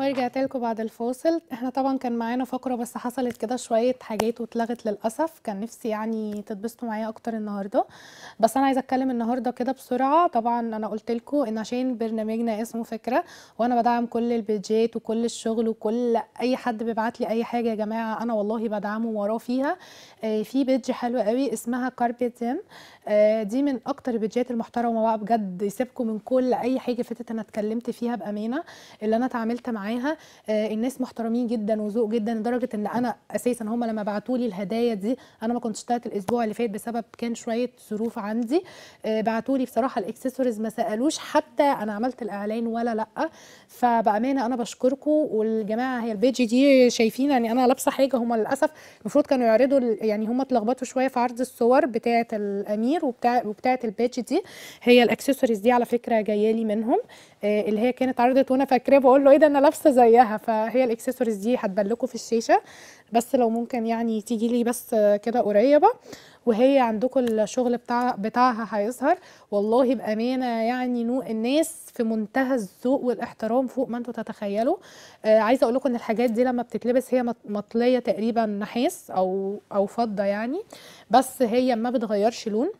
ورجعت لكم بعد الفاصل احنا طبعا كان معانا فقره بس حصلت كده شويه حاجات واتلغت للاسف كان نفسي يعني تتبسطوا معايا اكتر النهارده بس انا عايزه اتكلم النهارده كده بسرعه طبعا انا قلت لكم ان عشان برنامجنا اسمه فكره وانا بدعم كل البيدجات وكل الشغل وكل اي حد بيبعت لي اي حاجه يا جماعه انا والله بدعمه وراه فيها آه، في بيدج حلوه قوي اسمها كاربيتين آه، دي من اكتر البيدجات المحترمه بقى بجد يسيبكم من كل اي حاجه فاتت انا اتكلمت فيها بامانه اللي انا اتعاملت معاها معاها آه، الناس محترمين جدا وذوق جدا لدرجه ان انا اساسا هم لما بعتوا لي الهدايا دي انا ما كنتش طلعت الاسبوع اللي فات بسبب كان شويه ظروف عندي آه، بعتوا لي بصراحه الاكسسوارز ما سالوش حتى انا عملت الاعلان ولا لا فبامانه انا بشكركم والجماعه هي البيج دي شايفين يعني انا لابسه حاجه هم للاسف المفروض كانوا يعرضوا يعني هم اتلخبطوا شويه في عرض الصور بتاعه الامير وبتاع وبتاعه البيج دي هي الاكسسوارز دي على فكره جايه لي منهم آه، اللي هي كانت عرضت وانا فاكراه بقول له ايه ده انا لابسه زيها فهي الاكسسوارز دي هتبان في الشاشه بس لو ممكن يعني تيجي لي بس كده قريبه وهي عندكم الشغل بتاع بتاعها هيظهر والله بامانه يعني نوء الناس في منتهى الذوق والاحترام فوق ما انتم تتخيلوا آه عايزه اقول لكم ان الحاجات دي لما بتتلبس هي مطليه تقريبا نحاس او او فضه يعني بس هي ما بتغيرش لون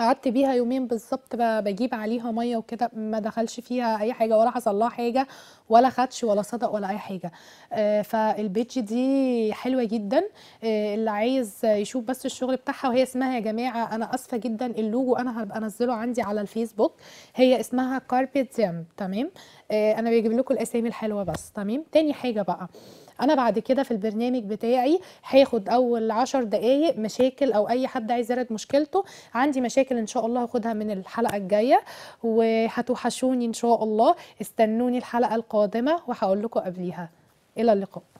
قعدت بيها يومين بالظبط بجيب عليها ميه وكده ما دخلش فيها اي حاجه ولا حصل لها حاجه ولا خدش ولا صدق ولا اي حاجه آه، فالبيج دي حلوه جدا آه، اللي عايز يشوف بس الشغل بتاعها وهي اسمها يا جماعه انا اسفه جدا اللوجو انا هبقى انزله عندي على الفيسبوك هي اسمها كاربت تمام آه، انا بجيب لكم الاسامي الحلوه بس تمام تاني حاجه بقى انا بعد كده في البرنامج بتاعي هاخد اول عشر دقايق مشاكل او اي حد عايز يرد مشكلته عندي مشاكل ان شاء الله هاخدها من الحلقه الجايه وهتوحشوني ان شاء الله استنوني الحلقه القادمه وهقول لكم قبليها الى اللقاء